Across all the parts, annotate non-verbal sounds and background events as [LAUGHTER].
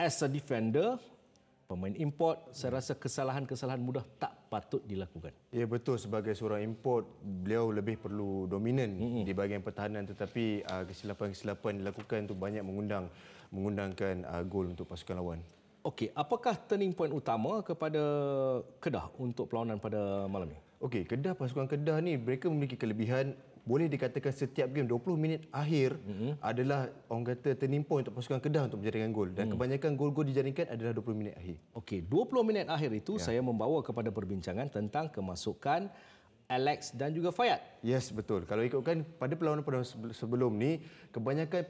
as a defender, pemain import, saya rasa kesalahan-kesalahan mudah tak patut dilakukan. Ya betul sebagai seorang import, beliau lebih perlu dominan mm-hmm. di bahagian pertahanan tetapi ah, kesilapan-kesilapan dilakukan itu banyak mengundang mengundangkan ah, gol untuk pasukan lawan. Okey, apakah turning point utama kepada Kedah untuk perlawanan pada malam ini? Okey, Kedah pasukan Kedah ni mereka memiliki kelebihan boleh dikatakan setiap game 20 minit akhir mm-hmm. adalah orang kata turning point untuk pasukan Kedah untuk menjaringkan gol dan mm. kebanyakan gol-gol dijaringkan adalah 20 minit akhir. Okey, 20 minit akhir itu ya. saya membawa kepada perbincangan tentang kemasukan Alex dan juga Fayad. Yes, betul. Kalau ikutkan pada perlawanan pada sebelum ni, kebanyakan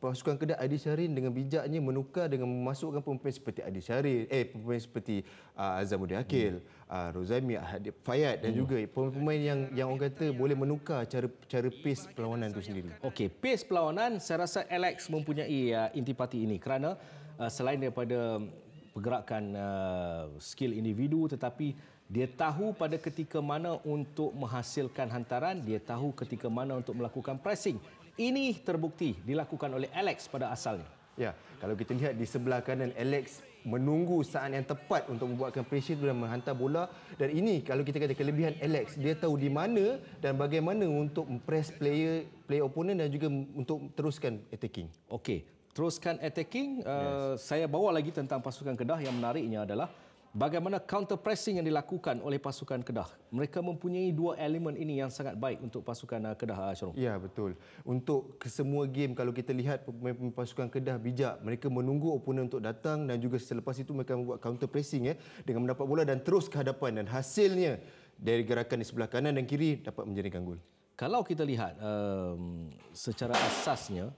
pasukan Kedah Adi Syarin dengan bijaknya menukar dengan memasukkan pemain seperti Adi Syarin, eh pemain seperti uh, ah, Azamuddin Akil, hmm. uh, Rozaimi Fayad dan hmm. juga pemain-pemain yang yang orang kata boleh menukar cara cara pace perlawanan itu sendiri. Okey, pace perlawanan saya rasa Alex mempunyai uh, intipati ini kerana uh, selain daripada pergerakan uh, skill individu tetapi dia tahu pada ketika mana untuk menghasilkan hantaran, dia tahu ketika mana untuk melakukan pressing. Ini terbukti dilakukan oleh Alex pada asalnya. Ya, kalau kita lihat di sebelah kanan Alex menunggu saat yang tepat untuk membuatkan pressure dan menghantar bola dan ini kalau kita kata kelebihan Alex, dia tahu di mana dan bagaimana untuk press player player opponent dan juga untuk teruskan attacking. Okey, teruskan attacking. Eh, yes. Uh, saya bawa lagi tentang pasukan Kedah yang menariknya adalah bagaimana counter pressing yang dilakukan oleh pasukan Kedah. Mereka mempunyai dua elemen ini yang sangat baik untuk pasukan uh, Kedah uh, Syarum. Ya, betul. Untuk semua game kalau kita lihat pasukan Kedah bijak, mereka menunggu opponent untuk datang dan juga selepas itu mereka membuat counter pressing ya dengan mendapat bola dan terus ke hadapan dan hasilnya dari gerakan di sebelah kanan dan kiri dapat menjadi gol. Kalau kita lihat um, secara asasnya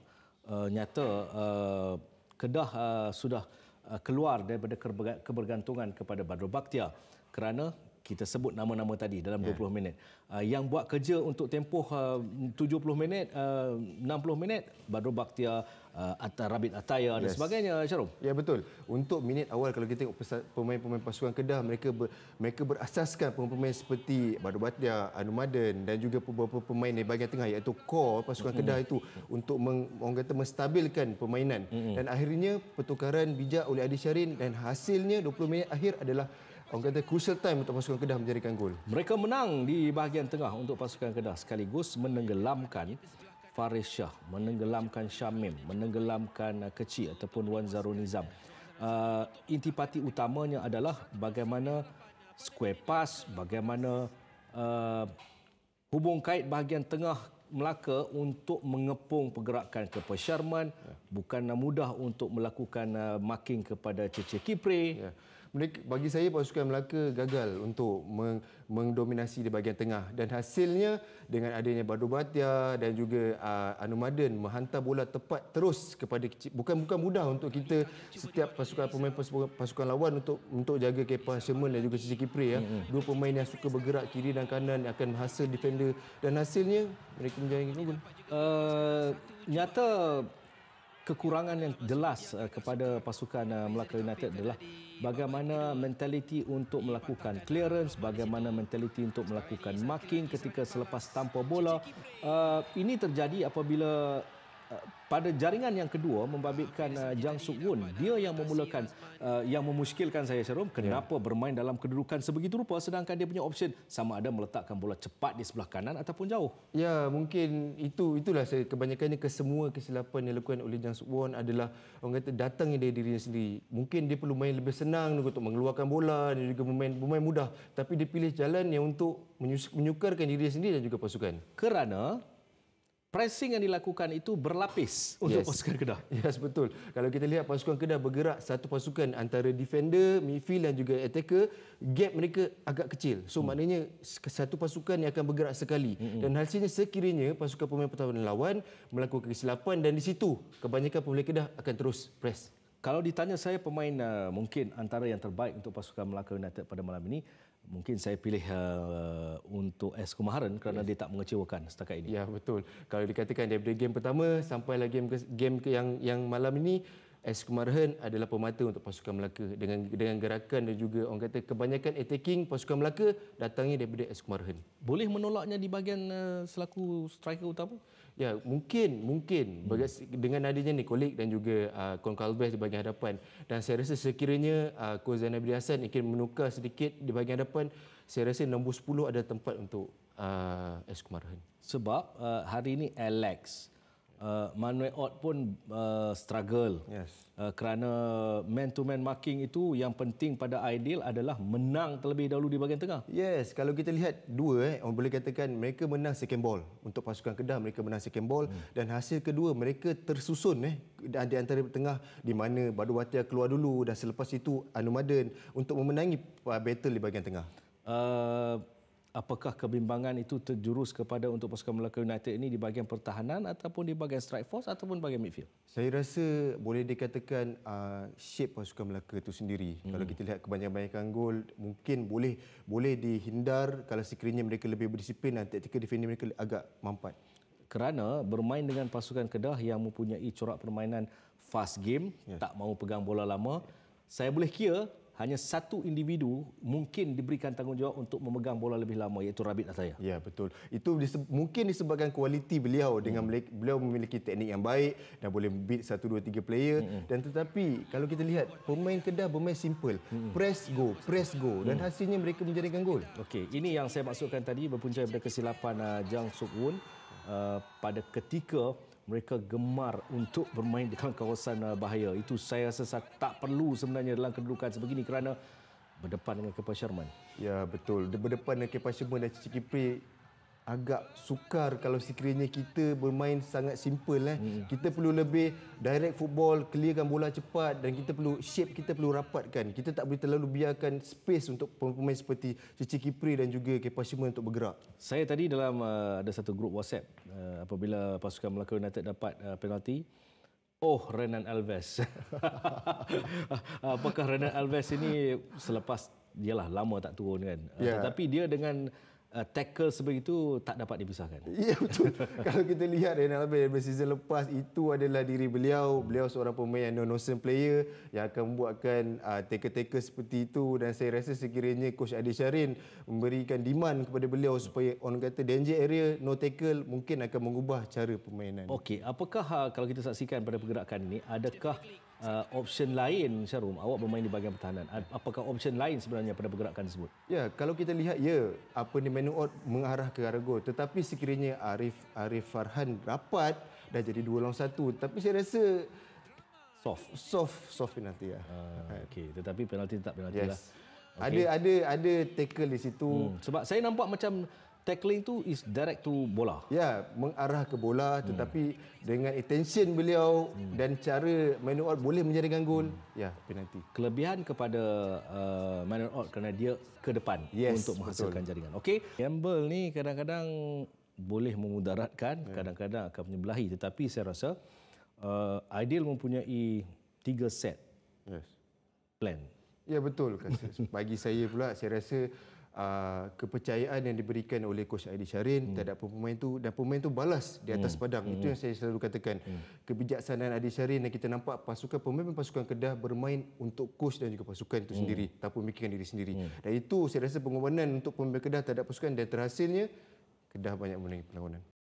uh, nyata uh, Kedah uh, sudah Uh, keluar daripada kebergantungan kepada Badru Baktia kerana kita sebut nama-nama tadi dalam yeah. 20 minit. Uh, yang buat kerja untuk tempoh ah, uh, 70 minit, ah, uh, 60 minit, Badru Baktia, uh, Atar Rabit Ataya dan yes. sebagainya, Syarum. Ya, yeah, betul. Untuk minit awal, kalau kita tengok pemain-pemain pasukan Kedah, mereka ber, mereka berasaskan pemain-pemain seperti Badru Baktia, Anu Maden dan juga beberapa pemain di bahagian tengah, iaitu core pasukan mm-hmm. Kedah itu untuk meng, orang kata menstabilkan permainan. Mm-hmm. Dan akhirnya, pertukaran bijak oleh Adi Syarin dan hasilnya 20 minit akhir adalah orang kata crucial time untuk pasukan Kedah menjadikan gol. Mereka menang di bahagian tengah untuk pasukan Kedah sekaligus menenggelamkan Faris Shah, menenggelamkan Syamim, menenggelamkan uh, Kecik ataupun Wan Zarul Nizam. Uh, intipati utamanya adalah bagaimana square pass, bagaimana uh, hubung kait bahagian tengah Melaka untuk mengepung pergerakan ke Pesharman. Ya. Bukan mudah untuk melakukan uh, marking kepada Cece Kipre. Yeah mereka bagi saya pasukan Melaka gagal untuk meng- mendominasi di bahagian tengah dan hasilnya dengan adanya Badu Batia dan juga uh, Anumaden menghantar bola tepat terus kepada kecil. bukan bukan mudah untuk kita setiap pasukan pemain pasukan, pasukan lawan untuk untuk jaga kepas Sherman dan juga Cici Kipri ya. Dua pemain yang suka bergerak kiri dan kanan akan menghasil defender dan hasilnya mereka menjadi gol. Uh, eh, nyata kekurangan yang jelas eh, kepada pasukan eh, Melaka United adalah bagaimana mentaliti untuk melakukan clearance, bagaimana mentaliti untuk melakukan marking ketika selepas tanpa bola. Eh, ini terjadi apabila Eh, pada jaringan yang kedua membabitkan uh, eh, Jang Suk-woon dia yang memulakan uh, yang memuskilkan saya Syarum ya. kenapa ya. bermain dalam kedudukan sebegitu rupa sedangkan dia punya option sama ada meletakkan bola cepat di sebelah kanan ataupun jauh ya mungkin itu itulah saya kebanyakannya kesemua kesilapan yang dilakukan oleh Jang Suk-woon adalah orang kata datangnya dari dirinya sendiri mungkin dia perlu main lebih senang untuk mengeluarkan bola dan juga bermain bermain mudah tapi dia pilih jalan yang untuk menyukarkan diri sendiri dan juga pasukan kerana pressing yang dilakukan itu berlapis untuk yes. pasukan Kedah. Yes, betul. Kalau kita lihat pasukan Kedah bergerak satu pasukan antara defender, midfield dan juga attacker, gap mereka agak kecil. So hmm. maknanya satu pasukan yang akan bergerak sekali hmm. dan hasilnya sekiranya pasukan pemain pertahanan lawan melakukan kesilapan dan di situ kebanyakan pemain Kedah akan terus press. Kalau ditanya saya pemain uh, mungkin antara yang terbaik untuk pasukan Melaka United pada malam ini, mungkin saya pilih uh, untuk S Kumaharan kerana yes. dia tak mengecewakan setakat ini. Ya betul. Kalau dikatakan daripada game pertama sampai lagi game, game yang yang malam ini S Kumaharan adalah pemata untuk pasukan Melaka dengan dengan gerakan dan juga orang kata kebanyakan attacking pasukan Melaka datangnya daripada S Kumaharan. Boleh menolaknya di bahagian uh, selaku striker utama? Ya, mungkin mungkin hmm. dengan adanya Kolik dan juga uh, Kon di bahagian hadapan dan saya rasa sekiranya uh, Ko Zainabi Hassan ingin menukar sedikit di bahagian hadapan, saya rasa nombor 10 ada tempat untuk uh, S Kumarhan. Sebab uh, hari ini Alex uh, Manuel Ott pun uh, struggle. Yes. Uh, kerana man to man marking itu yang penting pada ideal adalah menang terlebih dahulu di bahagian tengah. Yes, kalau kita lihat dua eh orang boleh katakan mereka menang second ball untuk pasukan Kedah mereka menang second ball hmm. dan hasil kedua mereka tersusun eh di antara tengah di mana Badu Batia keluar dulu dan selepas itu Anumaden untuk memenangi uh, battle di bahagian tengah. Uh, apakah kebimbangan itu terjurus kepada untuk pasukan Melaka United ini di bahagian pertahanan ataupun di bahagian strike force ataupun bahagian midfield? Saya rasa boleh dikatakan uh, shape pasukan Melaka itu sendiri. Hmm. Kalau kita lihat kebanyakan-banyakan gol, mungkin boleh boleh dihindar kalau sekiranya mereka lebih berdisiplin dan taktikal defender mereka agak mampat. Kerana bermain dengan pasukan Kedah yang mempunyai corak permainan fast game, yeah. tak mahu pegang bola lama, saya boleh kira hanya satu individu mungkin diberikan tanggungjawab untuk memegang bola lebih lama iaitu Rabit Ataya. Ya betul. Itu disebab, mungkin disebabkan kualiti beliau dengan hmm. beliau memiliki teknik yang baik dan boleh beat satu dua tiga player hmm. dan tetapi kalau kita lihat pemain Kedah bermain simple. Hmm. Press go, press go dan hmm. hasilnya mereka menjaringkan gol. Okey, ini yang saya maksudkan tadi berpunca daripada kesilapan uh, Jang Suk Won uh, pada ketika mereka gemar untuk bermain dengan kawasan uh, bahaya. Itu saya rasa tak perlu sebenarnya dalam kedudukan sebegini kerana berdepan dengan Kepa Sharman. Ya, betul. Berdepan dengan Kepa Sharman dan Cici Kipri, agak sukar kalau sekiranya kita bermain sangat simple eh. Hmm. Kita perlu lebih direct football, clearkan bola cepat dan kita perlu shape kita perlu rapatkan. Kita tak boleh terlalu biarkan space untuk pemain seperti Cici Kipri dan juga Kepasiman untuk bergerak. Saya tadi dalam uh, ada satu grup WhatsApp uh, apabila pasukan Melaka United dapat uh, penalti Oh, Renan Alves. [LAUGHS] Uh, apakah Renan Alves ini selepas dialah lama tak turun kan? Yeah. Uh, ya. tetapi dia dengan uh, tackle sebegitu tak dapat dipisahkan. [LAUGHS] Ya betul. Kalau kita lihat Daniel eh, Alves dari season lepas itu adalah diri beliau. Beliau seorang pemain yang no-nonsense player yang akan membuatkan uh, tackle-tackle seperti itu dan saya rasa sekiranya coach Adi Syarin memberikan demand kepada beliau supaya orang kata danger area no tackle mungkin akan mengubah cara permainan. Okey, apakah uh, kalau kita saksikan pada pergerakan ini adakah uh, option lain Syarum awak bermain di bahagian pertahanan apakah option lain sebenarnya pada pergerakan tersebut ya kalau kita lihat ya apa ni menu out mengarah ke arah gol tetapi sekiranya Arif Arif Farhan rapat dah jadi dua lawan satu, tapi saya rasa soft soft soft penalti ya uh, okey tetapi penalti tak penalti yes. lah okay. ada ada ada tackle di situ hmm. sebab saya nampak macam tackling tu is direct to bola. Ya, mengarah ke bola hmm. tetapi dengan intention beliau hmm. dan cara Manuel Ott boleh menjadikan gol, hmm. ya, penalti. Kelebihan kepada uh, Manuel Ott kerana dia ke depan yes, untuk menghasilkan betul. jaringan. Okey, gamble ni kadang-kadang boleh memudaratkan, hmm. kadang-kadang akan menyebelahi tetapi saya rasa uh, ideal mempunyai tiga set. Yes. Plan. Ya betul [LAUGHS] Bagi saya pula saya rasa Uh, kepercayaan yang diberikan oleh coach Aidy Sharin hmm. terhadap pemain tu dan pemain tu balas di atas hmm. padang itu hmm. yang saya selalu katakan hmm. kebijaksanaan Aidy Sharin yang kita nampak pasukan pemain pasukan Kedah bermain untuk coach dan juga pasukan itu hmm. sendiri tanpa memikirkan diri sendiri hmm. dan itu saya rasa pengorbanan untuk pemain Kedah terhadap pasukan dan terhasilnya Kedah banyak menangi perlawanan